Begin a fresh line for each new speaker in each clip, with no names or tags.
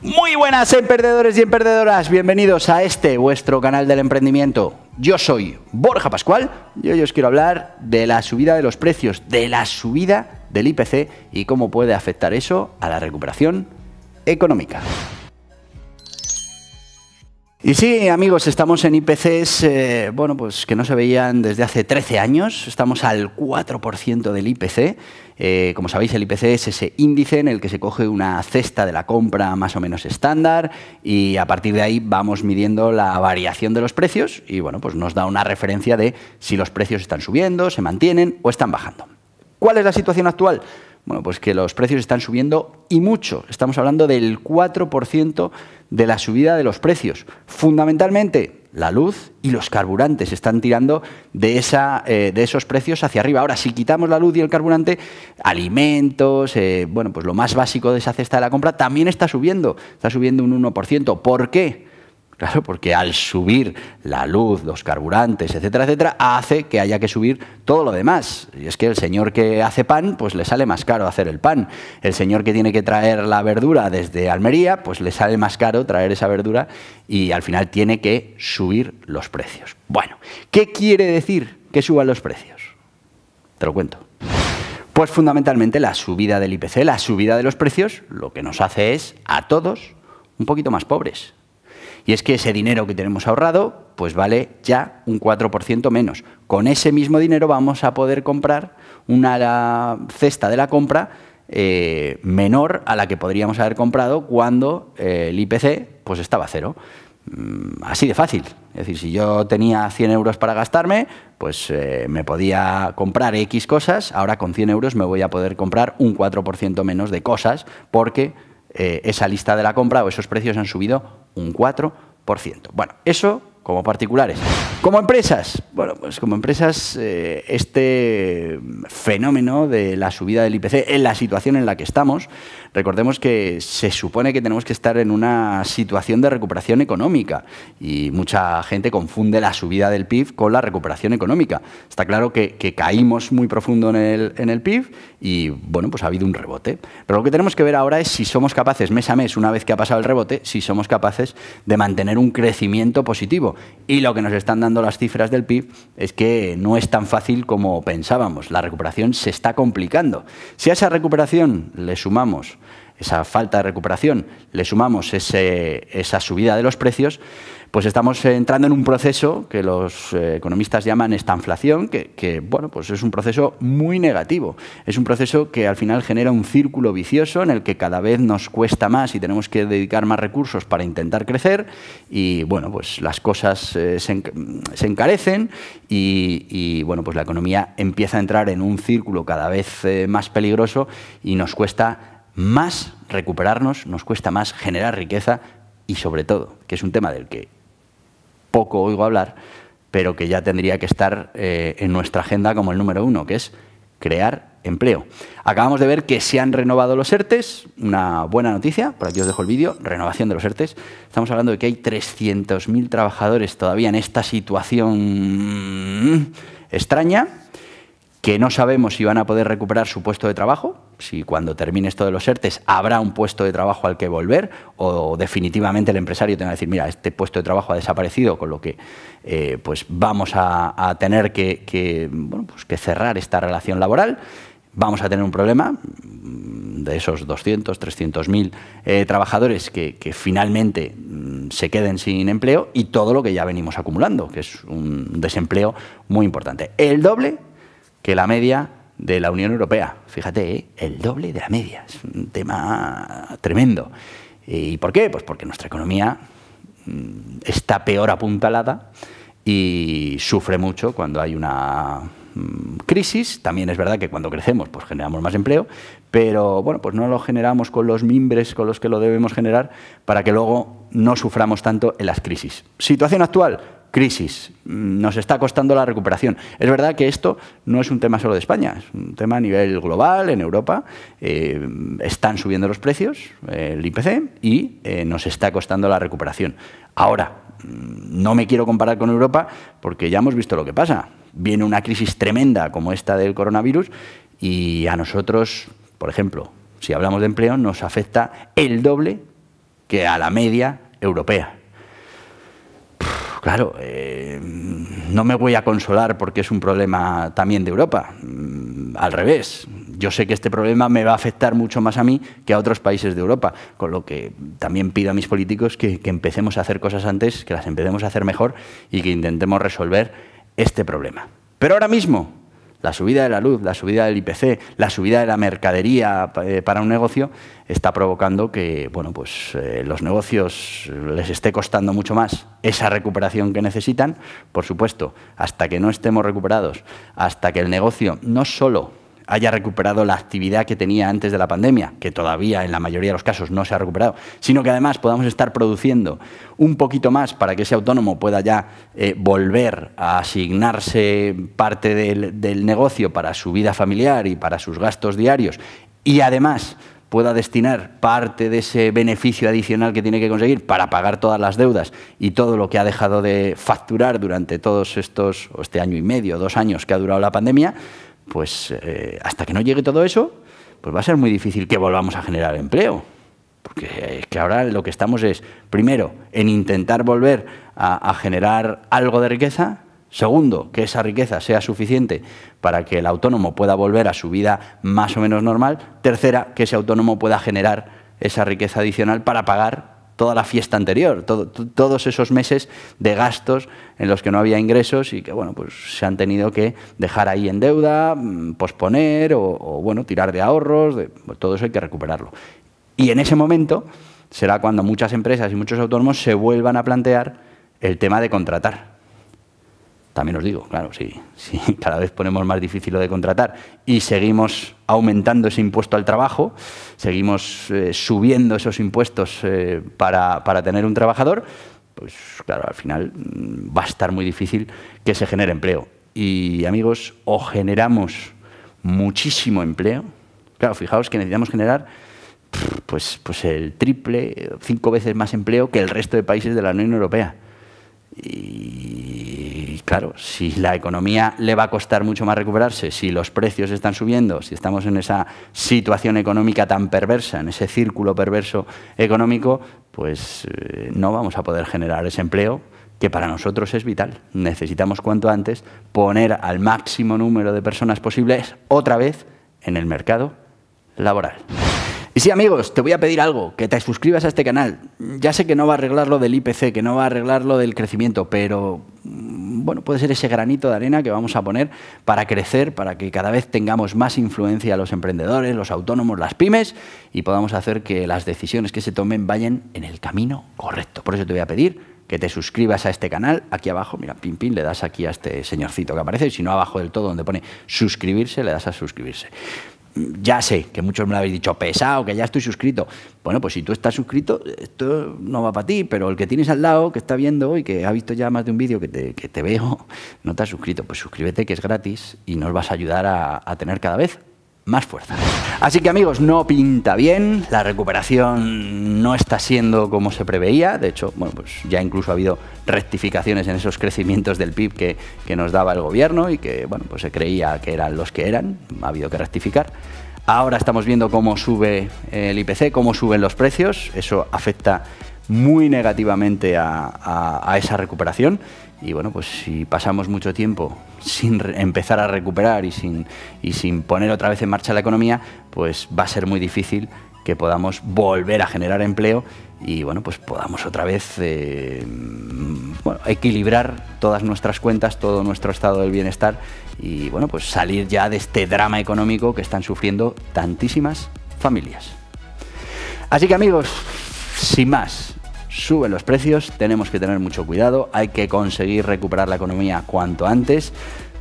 Muy buenas emprendedores y emprendedoras, bienvenidos a este vuestro canal del emprendimiento. Yo soy Borja Pascual y hoy os quiero hablar de la subida de los precios, de la subida del IPC y cómo puede afectar eso a la recuperación económica. Y sí, amigos, estamos en IPCs eh, bueno, pues que no se veían desde hace 13 años. Estamos al 4% del IPC. Eh, como sabéis, el IPC es ese índice en el que se coge una cesta de la compra más o menos estándar y a partir de ahí vamos midiendo la variación de los precios y bueno, pues nos da una referencia de si los precios están subiendo, se mantienen o están bajando. ¿Cuál es la situación actual? Bueno, pues que los precios están subiendo y mucho. Estamos hablando del 4% de la subida de los precios. Fundamentalmente, la luz y los carburantes están tirando de, eh, de esos precios hacia arriba. Ahora, si quitamos la luz y el carburante, alimentos, eh, bueno, pues lo más básico de esa cesta de la compra también está subiendo. Está subiendo un 1%. ¿Por qué? Claro, porque al subir la luz, los carburantes, etcétera, etcétera, hace que haya que subir todo lo demás. Y es que el señor que hace pan, pues le sale más caro hacer el pan. El señor que tiene que traer la verdura desde Almería, pues le sale más caro traer esa verdura y al final tiene que subir los precios. Bueno, ¿qué quiere decir que suban los precios? Te lo cuento. Pues fundamentalmente la subida del IPC, la subida de los precios, lo que nos hace es a todos un poquito más pobres. Y es que ese dinero que tenemos ahorrado, pues vale ya un 4% menos. Con ese mismo dinero vamos a poder comprar una cesta de la compra eh, menor a la que podríamos haber comprado cuando eh, el IPC pues estaba cero. Mm, así de fácil. Es decir, si yo tenía 100 euros para gastarme, pues eh, me podía comprar X cosas, ahora con 100 euros me voy a poder comprar un 4% menos de cosas porque eh, esa lista de la compra o esos precios han subido un 4%. Bueno, eso como particulares. Como empresas, bueno, pues como empresas, eh, este fenómeno de la subida del IPC en la situación en la que estamos, recordemos que se supone que tenemos que estar en una situación de recuperación económica y mucha gente confunde la subida del PIB con la recuperación económica. Está claro que, caímos muy profundo en el, en el PIB y, bueno, pues ha habido un rebote. Pero lo que tenemos que ver ahora es si somos capaces, mes a mes, una vez que ha pasado el rebote, si somos capaces de mantener un crecimiento positivo. Y lo que nos están dando las cifras del PIB es que no es tan fácil como pensábamos. La recuperación se está complicando. Si a esa recuperación le sumamos esa falta de recuperación, le sumamos esa subida de los precios, pues estamos entrando en un proceso que los eh, economistas llaman estanflación, que, que, bueno, pues es un proceso muy negativo. Es un proceso que al final genera un círculo vicioso en el que cada vez nos cuesta más y tenemos que dedicar más recursos para intentar crecer y bueno, pues las cosas eh, se, encarecen y, bueno, pues la economía empieza a entrar en un círculo cada vez eh, más peligroso y nos cuesta más recuperarnos, nos cuesta más generar riqueza y sobre todo, que es un tema del que poco oigo hablar, pero que ya tendría que estar eh, en nuestra agenda como el número uno, que es crear empleo. Acabamos de ver que se han renovado los ERTES, una buena noticia, por aquí os dejo el vídeo, renovación de los ERTES. Estamos hablando de que hay 300.000 trabajadores todavía en esta situación extraña, que no sabemos si van a poder recuperar su puesto de trabajo, si cuando termine esto de los ERTES habrá un puesto de trabajo al que volver o definitivamente el empresario tenga que decir, mira, este puesto de trabajo ha desaparecido, con lo que eh, pues vamos a, tener pues que, cerrar esta relación laboral vamos a tener un problema mm, de esos 200, 300 mil eh, trabajadores que, finalmente mm, se queden sin empleo y todo lo que ya venimos acumulando, que es un desempleo muy importante. El doble que la media de la Unión Europea. Fíjate, ¿eh? el doble de la media. Es un tema tremendo. ¿Y por qué? Pues porque nuestra economía mm, está peor apuntalada y sufre mucho cuando hay una mm, crisis. También es verdad que cuando crecemos pues generamos más empleo, pero bueno, pues no lo generamos con los mimbres con los que lo debemos generar para que luego no suframos tanto en las crisis. Situación actual, crisis. Nos está costando la recuperación. Es verdad que esto no es un tema solo de España, es un tema a nivel global, en Europa. Eh, están subiendo los precios, eh, el IPC, y eh, nos está costando la recuperación. Ahora, mm, no me quiero comparar con Europa porque ya hemos visto lo que pasa. Viene una crisis tremenda como esta del coronavirus y a nosotros, por ejemplo, si hablamos de empleo, nos afecta el doble que a la media europea claro, eh, no me voy a consolar porque es un problema también de Europa. Mm, al revés, yo sé que este problema me va a afectar mucho más a mí que a otros países de Europa, con lo que también pido a mis políticos que, que empecemos a hacer cosas antes, que las empecemos a hacer mejor y que intentemos resolver este problema. Pero ahora mismo la subida de la luz, la subida del IPC, la subida de la mercadería eh, para un negocio está provocando que bueno, pues, eh, los negocios les esté costando mucho más esa recuperación que necesitan. Por supuesto, hasta que no estemos recuperados, hasta que el negocio no solo haya recuperado la actividad que tenía antes de la pandemia, que todavía en la mayoría de los casos no se ha recuperado, sino que además podamos estar produciendo un poquito más para que ese autónomo pueda ya eh, volver a asignarse parte del, negocio para su vida familiar y para sus gastos diarios y además pueda destinar parte de ese beneficio adicional que tiene que conseguir para pagar todas las deudas y todo lo que ha dejado de facturar durante todos estos, este año y medio, dos años que ha durado la pandemia, pues eh, hasta que no llegue todo eso, pues va a ser muy difícil que volvamos a generar empleo. Porque eh, es que ahora lo que estamos es, primero, en intentar volver a, a generar algo de riqueza, Segundo, que esa riqueza sea suficiente para que el autónomo pueda volver a su vida más o menos normal. Tercera, que ese autónomo pueda generar esa riqueza adicional para pagar toda la fiesta anterior, todos esos meses de gastos en los que no había ingresos y que bueno, pues se han tenido que dejar ahí en deuda, mm, posponer o, bueno, tirar de ahorros, de, pues todo eso hay que recuperarlo. Y en ese momento será cuando muchas empresas y muchos autónomos se vuelvan a plantear el tema de contratar también os digo, claro, si, sí, sí, cada vez ponemos más difícil lo de contratar y seguimos aumentando ese impuesto al trabajo, seguimos eh, subiendo esos impuestos eh, para, para tener un trabajador, pues claro, al final mm, va a estar muy difícil que se genere empleo. Y amigos, o generamos muchísimo empleo, claro, fijaos que necesitamos generar pues, pues el triple, cinco veces más empleo que el resto de países de la Unión Europea. Y claro, si la economía le va a costar mucho más recuperarse, si los precios están subiendo, si estamos en esa situación económica tan perversa, en ese círculo perverso económico, pues eh, no vamos a poder generar ese empleo que para nosotros es vital. Necesitamos cuanto antes poner al máximo número de personas posibles otra vez en el mercado laboral. Y sí, amigos, te voy a pedir algo, que te suscribas a este canal. Ya sé que no va a arreglar lo del IPC, que no va a arreglar lo del crecimiento, pero bueno, puede ser ese granito de arena que vamos a poner para crecer, para que cada vez tengamos más influencia los emprendedores, los autónomos, las pymes y podamos hacer que las decisiones que se tomen vayan en el camino correcto. Por eso te voy a pedir que te suscribas a este canal, aquí abajo, mira, pin pin, le das aquí a este señorcito que aparece, y si no abajo del todo donde pone suscribirse, le das a suscribirse ya sé que muchos me lo habéis dicho, pesado, que ya estoy suscrito. Bueno, pues si tú estás suscrito, esto no va para ti, pero el que tienes al lado, que está viendo y que ha visto ya más de un vídeo que te, veo, no te has suscrito. Pues suscríbete, que es gratis y nos vas a ayudar a, a tener cada vez más fuerza. Así que amigos, no pinta bien, la recuperación no está siendo como se preveía, de hecho, bueno, pues ya incluso ha habido rectificaciones en esos crecimientos del PIB que, que nos daba el gobierno y que, bueno, pues se creía que eran los que eran, ha habido que rectificar. Ahora estamos viendo cómo sube el IPC, cómo suben los precios, eso afecta muy negativamente a, esa recuperación. Y bueno, pues si pasamos mucho tiempo sin empezar a recuperar y sin, y sin poner otra vez en marcha la economía, pues va a ser muy difícil que podamos volver a generar empleo y bueno, pues podamos otra vez eh, mm, bueno, equilibrar todas nuestras cuentas, todo nuestro estado del bienestar y bueno, pues salir ya de este drama económico que están sufriendo tantísimas familias. Así que amigos, si más, suben los precios, tenemos que tener mucho cuidado, hay que conseguir recuperar la economía cuanto antes,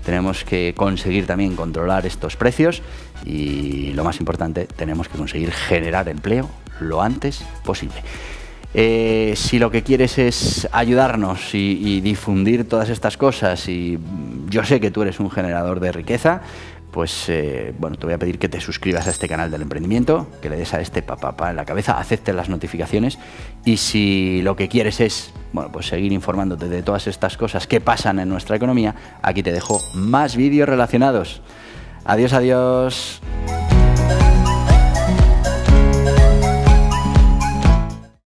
tenemos que conseguir también controlar estos precios y lo más importante, tenemos que conseguir generar empleo lo antes posible. Eh, si lo que quieres es ayudarnos y, y difundir todas estas cosas, y yo sé que tú eres un generador de riqueza, pues eh, bueno, te voy a pedir que te suscribas a este canal del emprendimiento, que le des a este papá en la cabeza, aceptes las notificaciones y si lo que quieres es bueno, pues seguir informándote de todas estas cosas que pasan en nuestra economía, aquí te dejo más vídeos relacionados. Adiós, adiós.